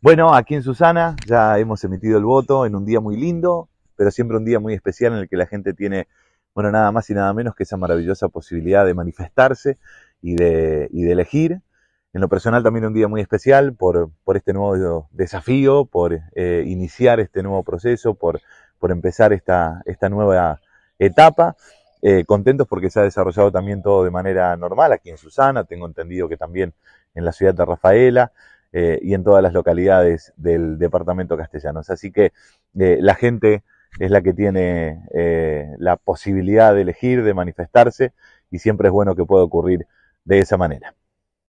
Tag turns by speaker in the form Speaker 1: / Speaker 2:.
Speaker 1: Bueno, aquí en Susana ya hemos emitido el voto en un día muy lindo, pero siempre un día muy especial en el que la gente tiene, bueno, nada más y nada menos que esa maravillosa posibilidad de manifestarse y de, de elegir. En lo personal también un día muy especial por, este nuevo desafío, por eh, iniciar este nuevo proceso, por, empezar esta, nueva etapa. Eh, contentos porque se ha desarrollado también todo de manera normal aquí en Susana, tengo entendido que también en la ciudad de Rafaela eh, y en todas las localidades del departamento castellano. Así que eh, la gente es la que tiene eh, la posibilidad de elegir, de manifestarse, y siempre es bueno que pueda ocurrir de esa manera.